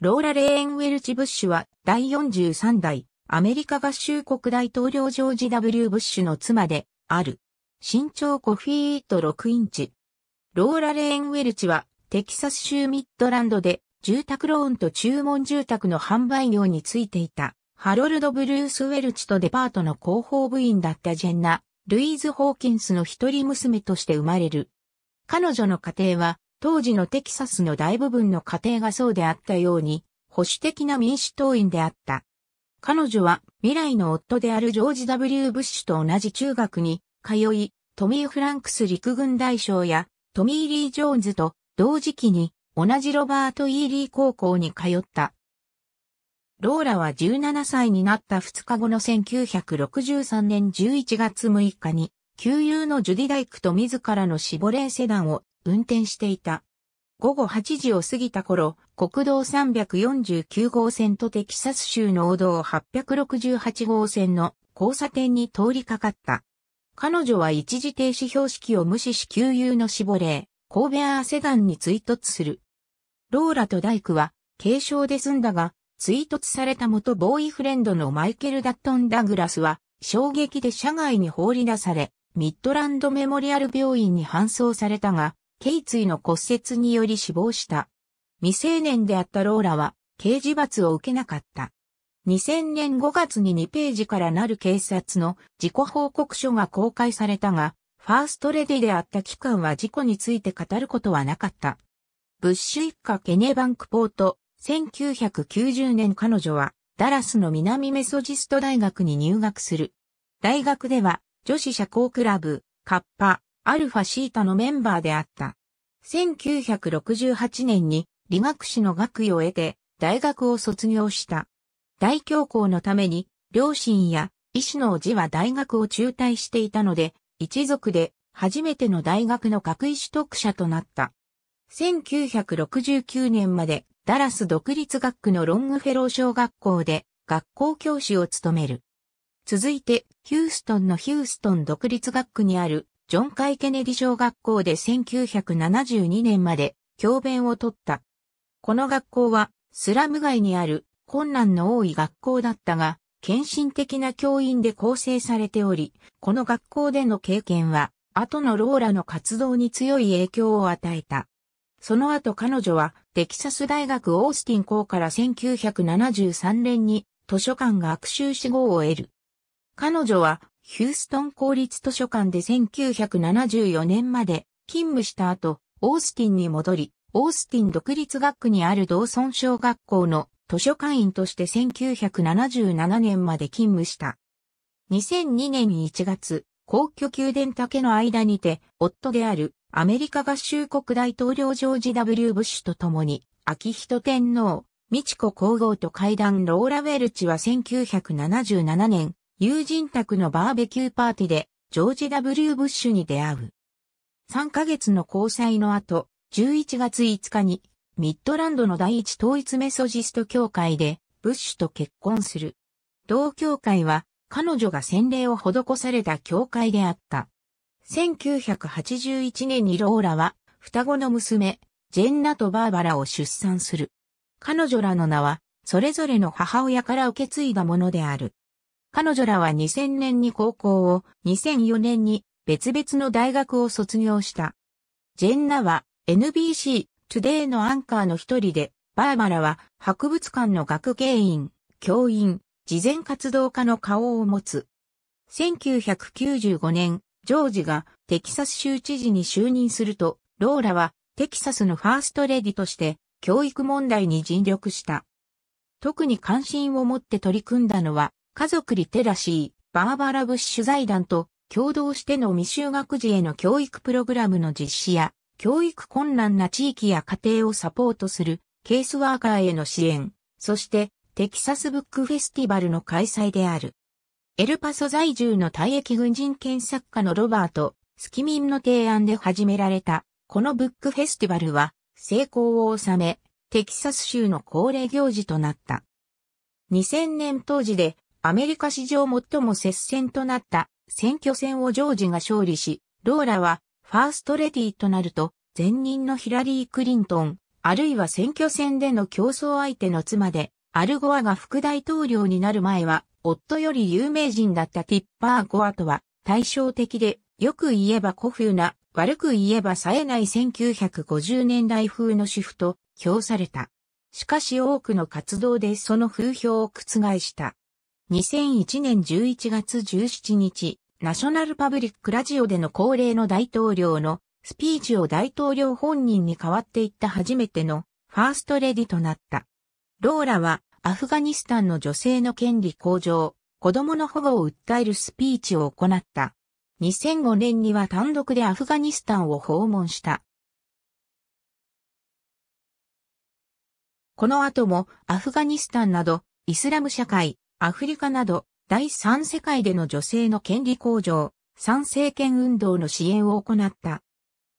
ローラ・レーンウェルチ・ブッシュは第43代アメリカ合衆国大統領ジョージ・ W・ ブッシュの妻である。身長5フィート6インチ。ローラ・レーンウェルチはテキサス州ミッドランドで住宅ローンと注文住宅の販売業についていたハロルド・ブルース・ウェルチとデパートの広報部員だったジェンナ・ルイーズ・ホーキンスの一人娘として生まれる。彼女の家庭は当時のテキサスの大部分の家庭がそうであったように、保守的な民主党員であった。彼女は未来の夫であるジョージ・ W・ ブッシュと同じ中学に通い、トミー・フランクス陸軍大将やトミー・リー・ジョーンズと同時期に同じロバート・イーリー高校に通った。ローラは17歳になった2日後の1963年11月6日に、旧友のジュディ・ダイクと自らのシボレーセダンを運転していた。午後8時を過ぎた頃、国道349号線とテキサス州の王道868号線の交差点に通りかかった。彼女は一時停止標識を無視し給油の絞れ、神戸アーセガンに追突する。ローラと大工は軽傷で済んだが、追突された元ボーイフレンドのマイケル・ダットン・ダグラスは衝撃で車外に放り出され、ミッドランドメモリアル病院に搬送されたが、頸椎の骨折により死亡した。未成年であったローラは、刑事罰を受けなかった。2000年5月に2ページからなる警察の事故報告書が公開されたが、ファーストレディであった機関は事故について語ることはなかった。ブッシュ一家ケネバンクポート、1990年彼女は、ダラスの南メソジスト大学に入学する。大学では、女子社交クラブ、カッパ、アルファシータのメンバーであった。1968年に理学士の学位を得て大学を卒業した。大教皇のために両親や医師のおじは大学を中退していたので、一族で初めての大学の学位取得者となった。1969年までダラス独立学区のロングフェロー小学校で学校教師を務める。続いて、ヒューストンのヒューストン独立学区にあるジョン・カイ・ケネディ小学校で1972年まで教鞭を取った。この学校はスラム街にある困難の多い学校だったが、献身的な教員で構成されており、この学校での経験は、後のローラの活動に強い影響を与えた。その後彼女は、テキサス大学オースティン校から1973年に、図書館学習志望を得る。彼女は、ヒューストン公立図書館で1974年まで勤務した後、オースティンに戻り、オースティン独立学区にある同村小学校の図書館員として1977年まで勤務した。2002年1月、皇居宮殿竹の間にて、夫であるアメリカ合衆国大統領ジョージ・ W・ ブッシュと共に、秋人天皇、美智子皇后と会談ローラ・ウェルチは1977年、友人宅のバーベキューパーティーで、ジョージ・ W・ ブッシュに出会う。3ヶ月の交際の後、11月5日に、ミッドランドの第一統一メソジスト教会で、ブッシュと結婚する。同教会は、彼女が洗礼を施された教会であった。1981年にローラは、双子の娘、ジェンナとバーバラを出産する。彼女らの名は、それぞれの母親から受け継いだものである。彼女らは2000年に高校を、2004年に別々の大学を卒業した。ジェンナは NBC トゥデイのアンカーの一人で、バーバラは博物館の学芸員、教員、事前活動家の顔を持つ。1995年、ジョージがテキサス州知事に就任すると、ローラはテキサスのファーストレディとして教育問題に尽力した。特に関心を持って取り組んだのは家族リテラシー、バーバラ・ブッシュ財団と共同しての未就学児への教育プログラムの実施や、教育困難な地域や家庭をサポートするケースワーカーへの支援、そしてテキサスブックフェスティバルの開催である。エルパソ在住の退役軍人検索家のロバート、スキミンの提案で始められた、このブックフェスティバルは成功を収め、テキサス州の恒例行事となった。2000年当時でアメリカ史上最も接戦となった選挙戦をジョージが勝利し、ローラはファーストレディとなると、前任のヒラリー・クリントン、あるいは選挙戦での競争相手の妻で、アルゴアが副大統領になる前は、夫より有名人だったティッパー・ゴアとは対照的で、よく言えば古風な、悪く言えば冴えない1950年代風のシフト、評された。しかし多くの活動でその風評を覆した。2001年11月17日、ナショナルパブリックラジオでの恒例の大統領のスピーチを大統領本人に代わっていった初めてのファーストレディとなった。ローラはアフガニスタンの女性の権利向上、子供の保護を訴えるスピーチを行った。2005年には単独でアフガニスタンを訪問した。この後もアフガニスタンなどイスラム社会、アフリカなど、第三世界での女性の権利向上、参政権運動の支援を行った。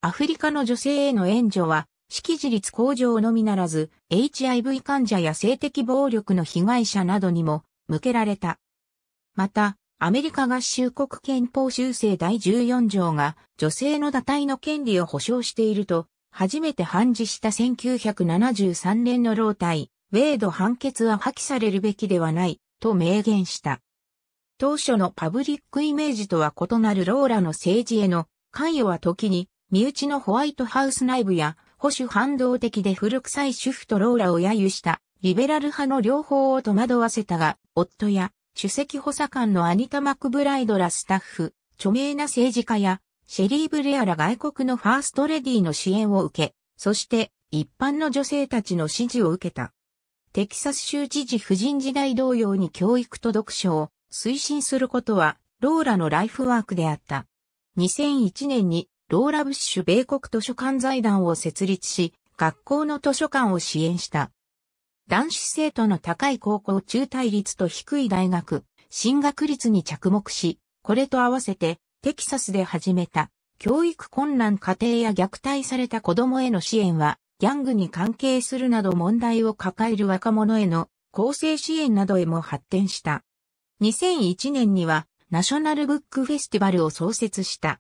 アフリカの女性への援助は、識字率向上のみならず、HIV 患者や性的暴力の被害者などにも向けられた。また、アメリカ合衆国憲法修正第14条が女性の堕胎の権利を保障していると、初めて判事した1973年の老体、ウェイド判決は破棄されるべきではないと明言した。当初のパブリックイメージとは異なるローラの政治への関与は時に、身内のホワイトハウス内部や保守反動的で古臭い主婦とローラを揶揄したリベラル派の両方を戸惑わせたが、夫や首席補佐官のアニタ・マクブライドらスタッフ、著名な政治家やシェリー・ブレアら外国のファーストレディの支援を受け、そして一般の女性たちの支持を受けた。テキサス州知事夫人時代同様に教育と読書を推進することは、ローラのライフワークであった。2001年に、ローラ・ブッシュ米国図書館財団を設立し、学校の図書館を支援した。男子生徒の高い高校中退率と低い大学、進学率に着目し、これと合わせて、テキサスで始めた、教育困難家庭や虐待された子供への支援は、ギャングに関係するなど問題を抱える若者への構成支援などへも発展した。2001年にはナショナルブックフェスティバルを創設した。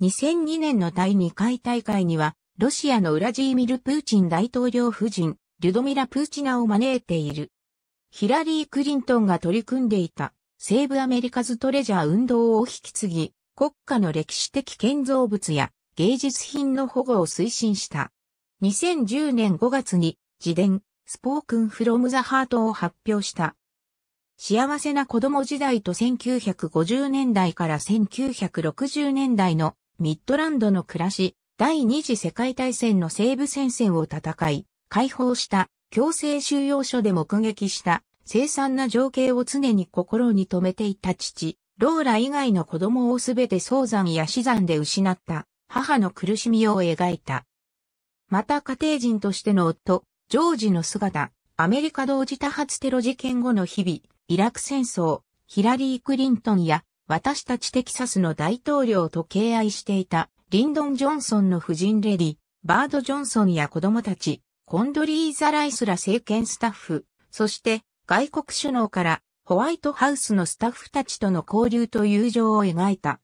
2002年の第2回大会には、ロシアのウラジーミル・プーチン大統領夫人、リュドミラ・プーチナを招いている。ヒラリー・クリントンが取り組んでいた、西部アメリカズトレジャー運動を引き継ぎ、国家の歴史的建造物や芸術品の保護を推進した。2010年5月に自伝、スポークンフロムザハートを発表した。幸せな子供時代と1950年代から1960年代のミッドランドの暮らし、第二次世界大戦の西部戦線を戦い、解放した強制収容所で目撃した凄惨な情景を常に心に留めていた父、ローラ以外の子供をすべて早産や死産で失った母の苦しみを描いた。また家庭人としての夫、ジョージの姿、アメリカ同時多発テロ事件後の日々、イラク戦争、ヒラリー・クリントンや私たちテキサスの大統領と敬愛していたリンドン・ジョンソンの夫人レディ、バード・ジョンソンや子供たち、コンドリーザ・ライスら政権スタッフ、そして外国首脳からホワイトハウスのスタッフたちとの交流と友情を描いた。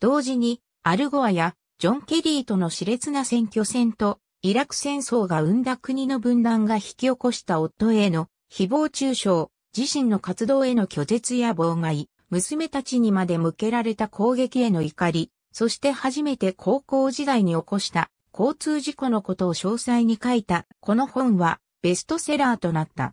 同時に、アルゴアやジョン・ケリーとの熾烈な選挙戦と、イラク戦争が生んだ国の分断が引き起こした夫への誹謗中傷、自身の活動への拒絶や妨害、娘たちにまで向けられた攻撃への怒り、そして初めて高校時代に起こした交通事故のことを詳細に書いたこの本はベストセラーとなった。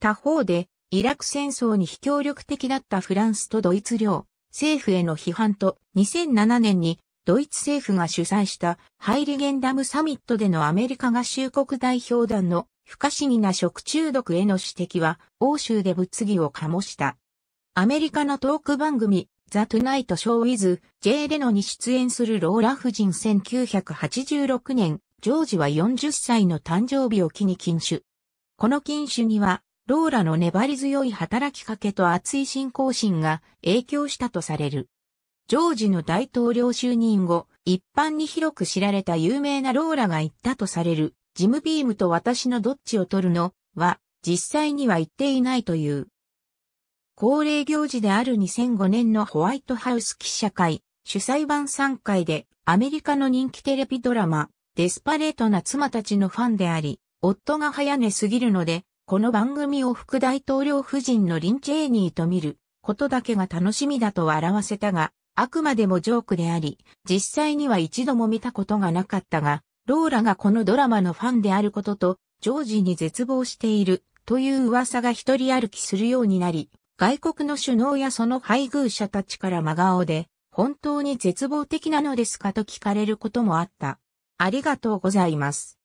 他方でイラク戦争に非協力的だったフランスとドイツ領政府への批判と2007年にドイツ政府が主催したハイリゲンダムサミットでのアメリカ合衆国代表団の不可思議な食中毒への指摘は欧州で物議を醸した。アメリカのトーク番組ザ・トゥナイト・ショー・ウィズ・ J・ レノに出演するローラ夫人1986年、ジョージは40歳の誕生日を機に禁酒。この禁酒には、ローラの粘り強い働きかけと熱い信仰心が影響したとされる。ジョージの大統領就任後、一般に広く知られた有名なローラが言ったとされる、ジムビームと私のどっちを取るのは、実際には言っていないという。恒例行事である2005年のホワイトハウス記者会、主催版3回で、アメリカの人気テレビドラマ、デスパレートな妻たちのファンであり、夫が早寝すぎるので、この番組を副大統領夫人のリン・チェーニーと見ることだけが楽しみだと笑わせたが、あくまでもジョークであり、実際には一度も見たことがなかったが、ローラがこのドラマのファンであることと、ジョージに絶望している、という噂が一人歩きするようになり、外国の首脳やその配偶者たちから真顔で、本当に絶望的なのですかと聞かれることもあった。ありがとうございます。